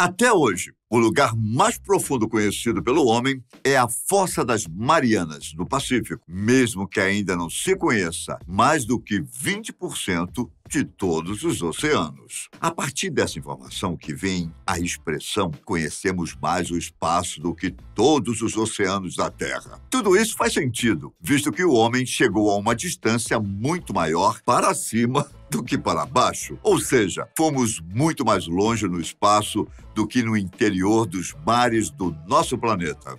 Até hoje, o lugar mais profundo conhecido pelo homem é a Fossa das Marianas, no Pacífico. Mesmo que ainda não se conheça mais do que 20% de todos os oceanos. A partir dessa informação que vem a expressão conhecemos mais o espaço do que todos os oceanos da Terra. Tudo isso faz sentido, visto que o homem chegou a uma distância muito maior para cima do que para baixo. Ou seja, fomos muito mais longe no espaço do que no interior dos mares do nosso planeta.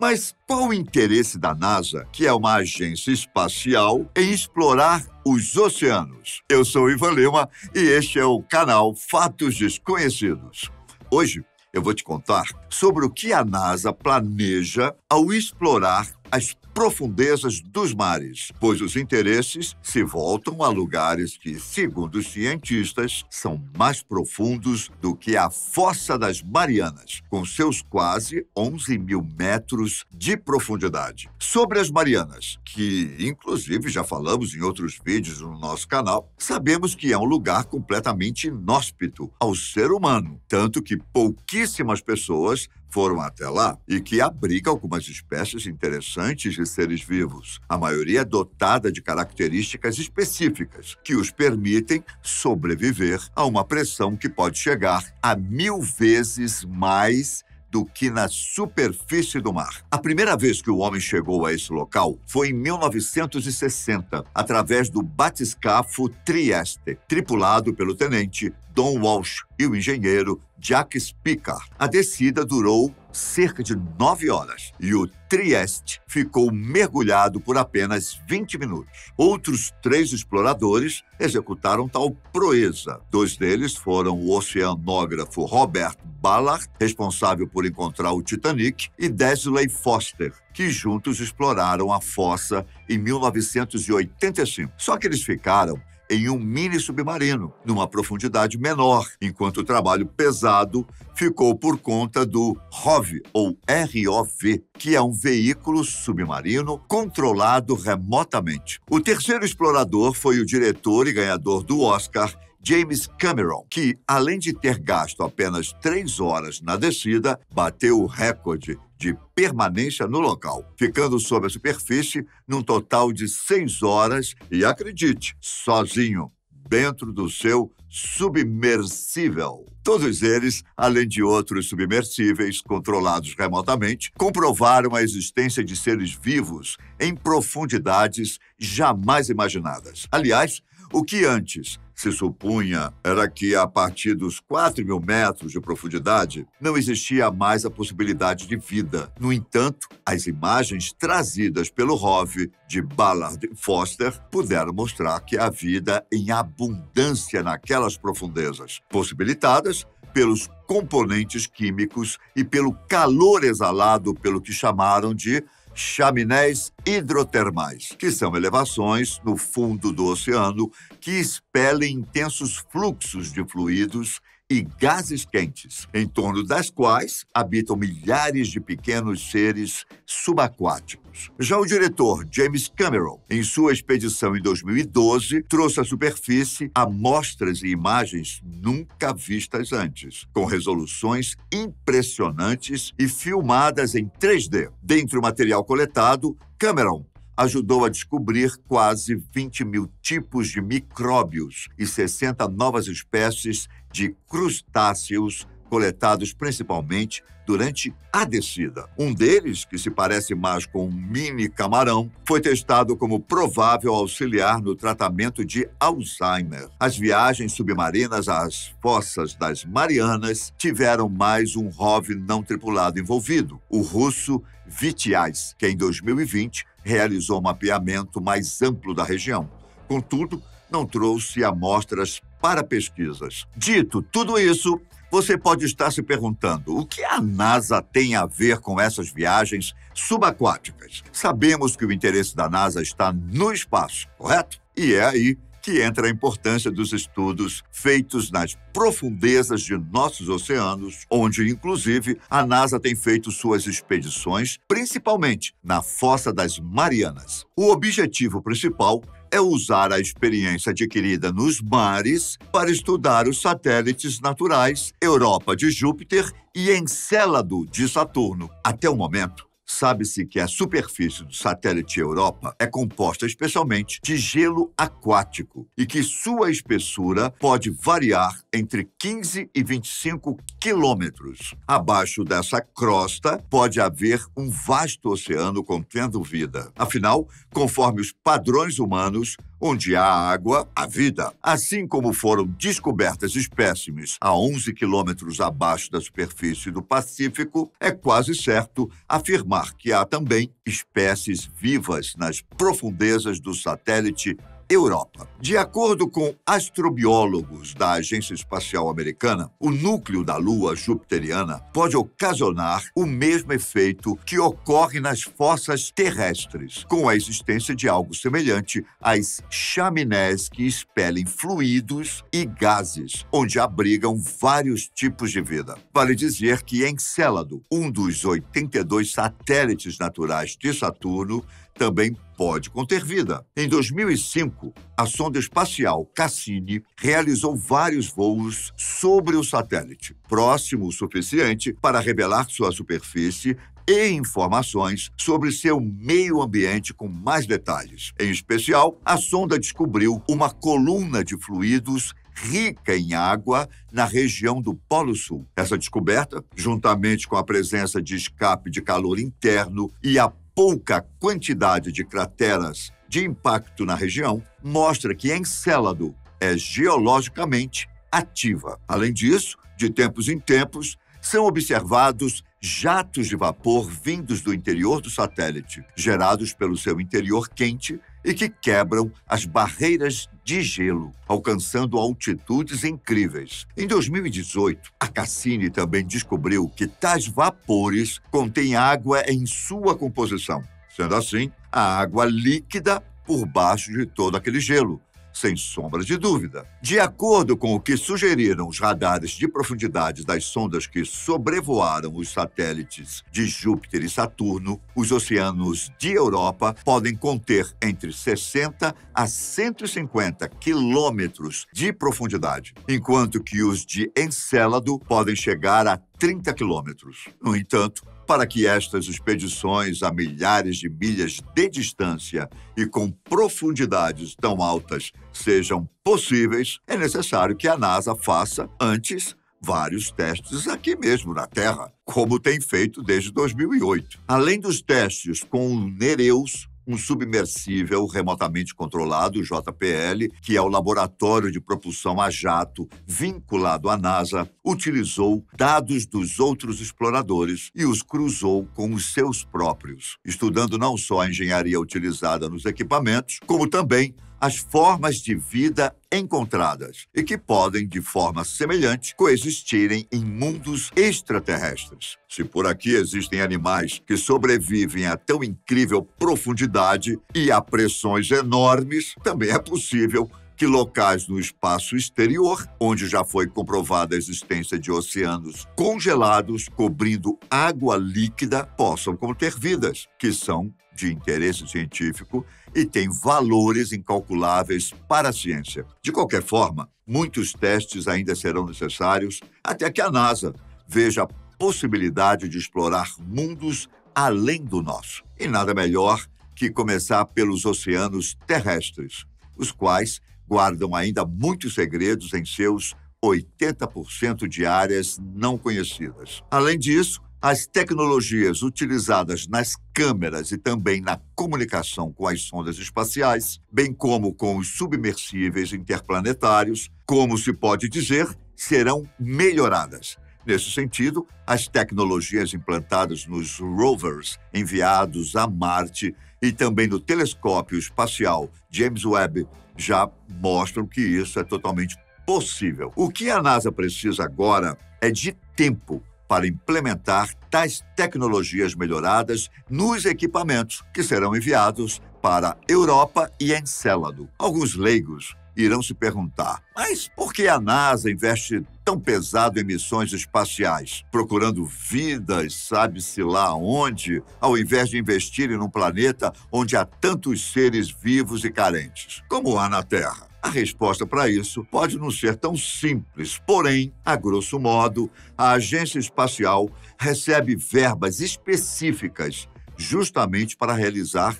Mas qual o interesse da NASA, que é uma agência espacial, em explorar os oceanos? Eu sou Ivan Lima e este é o canal Fatos Desconhecidos. Hoje eu vou te contar sobre o que a NASA planeja ao explorar às profundezas dos mares, pois os interesses se voltam a lugares que, segundo os cientistas, são mais profundos do que a Fossa das Marianas, com seus quase 11 mil metros de profundidade. Sobre as Marianas, que inclusive já falamos em outros vídeos no nosso canal, sabemos que é um lugar completamente inóspito ao ser humano, tanto que pouquíssimas pessoas foram até lá e que abriga algumas espécies interessantes de seres vivos, a maioria é dotada de características específicas que os permitem sobreviver a uma pressão que pode chegar a mil vezes mais do que na superfície do mar. A primeira vez que o homem chegou a esse local foi em 1960, através do batiscafo Trieste, tripulado pelo tenente Don Walsh e o engenheiro Jack Spicar. A descida durou cerca de 9 horas e o Trieste ficou mergulhado por apenas 20 minutos. Outros três exploradores executaram tal proeza. Dois deles foram o oceanógrafo Robert Ballard, responsável por encontrar o Titanic, e Desley Foster, que juntos exploraram a fossa em 1985. Só que eles ficaram em um mini submarino, numa profundidade menor, enquanto o trabalho pesado ficou por conta do ROV, ou ROV, que é um veículo submarino controlado remotamente. O terceiro explorador foi o diretor e ganhador do Oscar, James Cameron, que, além de ter gasto apenas três horas na descida, bateu o recorde de permanência no local, ficando sob a superfície num total de seis horas e, acredite, sozinho, dentro do seu submersível. Todos eles, além de outros submersíveis controlados remotamente, comprovaram a existência de seres vivos em profundidades jamais imaginadas. Aliás, o que antes se supunha era que, a partir dos 4 mil metros de profundidade, não existia mais a possibilidade de vida. No entanto, as imagens trazidas pelo Hove de Ballard Foster puderam mostrar que há vida em abundância naquelas profundezas, possibilitadas pelos componentes químicos e pelo calor exalado pelo que chamaram de chaminés hidrotermais, que são elevações no fundo do oceano que expelem intensos fluxos de fluidos e gases quentes, em torno das quais habitam milhares de pequenos seres subaquáticos. Já o diretor James Cameron, em sua expedição em 2012, trouxe à superfície amostras e imagens nunca vistas antes, com resoluções impressionantes e filmadas em 3D. Dentre o material coletado, Cameron ajudou a descobrir quase 20 mil tipos de micróbios e 60 novas espécies de crustáceos coletados principalmente durante a descida. Um deles, que se parece mais com um mini camarão, foi testado como provável auxiliar no tratamento de Alzheimer. As viagens submarinas às fossas das Marianas tiveram mais um ROV não tripulado envolvido, o russo Vityaz, que em 2020 realizou um mapeamento mais amplo da região. Contudo, não trouxe amostras para pesquisas. Dito tudo isso, você pode estar se perguntando o que a NASA tem a ver com essas viagens subaquáticas. Sabemos que o interesse da NASA está no espaço, correto? E é aí que entra a importância dos estudos feitos nas profundezas de nossos oceanos, onde, inclusive, a NASA tem feito suas expedições, principalmente na Fossa das Marianas. O objetivo principal é usar a experiência adquirida nos mares para estudar os satélites naturais Europa de Júpiter e Encélado de Saturno. Até o momento, sabe-se que a superfície do satélite Europa é composta especialmente de gelo aquático e que sua espessura pode variar entre 15 e 25 quilômetros. Abaixo dessa crosta pode haver um vasto oceano contendo vida. Afinal, conforme os padrões humanos, Onde há água, há vida. Assim como foram descobertas espécimes a 11 quilômetros abaixo da superfície do Pacífico, é quase certo afirmar que há também espécies vivas nas profundezas do satélite Europa. De acordo com astrobiólogos da Agência Espacial Americana, o núcleo da Lua jupiteriana pode ocasionar o mesmo efeito que ocorre nas fossas terrestres, com a existência de algo semelhante às chaminés que expelem fluidos e gases, onde abrigam vários tipos de vida. Vale dizer que Encélado, um dos 82 satélites naturais de Saturno, também pode conter vida. Em 2005, a sonda espacial Cassini realizou vários voos sobre o satélite, próximo o suficiente para revelar sua superfície e informações sobre seu meio ambiente com mais detalhes. Em especial, a sonda descobriu uma coluna de fluidos rica em água na região do Polo Sul. Essa descoberta, juntamente com a presença de escape de calor interno e a pouca quantidade de crateras de impacto na região mostra que Encélado é geologicamente ativa. Além disso, de tempos em tempos, são observados jatos de vapor vindos do interior do satélite, gerados pelo seu interior quente e que quebram as barreiras de gelo, alcançando altitudes incríveis. Em 2018, a Cassini também descobriu que tais vapores contêm água em sua composição. Sendo assim, a água líquida por baixo de todo aquele gelo, sem sombra de dúvida. De acordo com o que sugeriram os radares de profundidade das sondas que sobrevoaram os satélites de Júpiter e Saturno, os oceanos de Europa podem conter entre 60 a 150 quilômetros de profundidade, enquanto que os de Encélado podem chegar a 30 quilômetros. No entanto, para que estas expedições a milhares de milhas de distância e com profundidades tão altas sejam possíveis, é necessário que a NASA faça, antes, vários testes aqui mesmo na Terra, como tem feito desde 2008. Além dos testes com o Nereus, um submersível remotamente controlado, o JPL, que é o laboratório de propulsão a jato vinculado à NASA, utilizou dados dos outros exploradores e os cruzou com os seus próprios, estudando não só a engenharia utilizada nos equipamentos, como também as formas de vida encontradas e que podem, de forma semelhante, coexistirem em mundos extraterrestres. Se por aqui existem animais que sobrevivem a tão incrível profundidade e a pressões enormes, também é possível que locais no espaço exterior, onde já foi comprovada a existência de oceanos congelados cobrindo água líquida, possam conter vidas, que são de interesse científico e têm valores incalculáveis para a ciência. De qualquer forma, muitos testes ainda serão necessários até que a NASA veja a possibilidade de explorar mundos além do nosso. E nada melhor que começar pelos oceanos terrestres, os quais guardam ainda muitos segredos em seus 80% de áreas não conhecidas. Além disso, as tecnologias utilizadas nas câmeras e também na comunicação com as sondas espaciais, bem como com os submersíveis interplanetários, como se pode dizer, serão melhoradas. Nesse sentido, as tecnologias implantadas nos rovers enviados a Marte e também do telescópio espacial James Webb já mostram que isso é totalmente possível. O que a NASA precisa agora é de tempo para implementar tais tecnologias melhoradas nos equipamentos que serão enviados para Europa e Encélado. Alguns leigos irão se perguntar: mas por que a NASA investe tão pesado em missões espaciais, procurando vidas, sabe-se lá onde, ao invés de investirem um planeta onde há tantos seres vivos e carentes, como há na Terra? A resposta para isso pode não ser tão simples, porém, a grosso modo, a agência espacial recebe verbas específicas justamente para realizar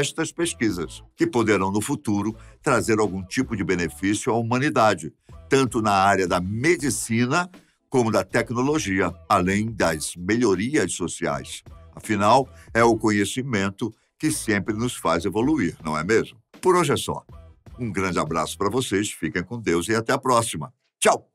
estas pesquisas, que poderão no futuro trazer algum tipo de benefício à humanidade, tanto na área da medicina como da tecnologia, além das melhorias sociais. Afinal, é o conhecimento que sempre nos faz evoluir, não é mesmo? Por hoje é só. Um grande abraço para vocês, fiquem com Deus e até a próxima. Tchau!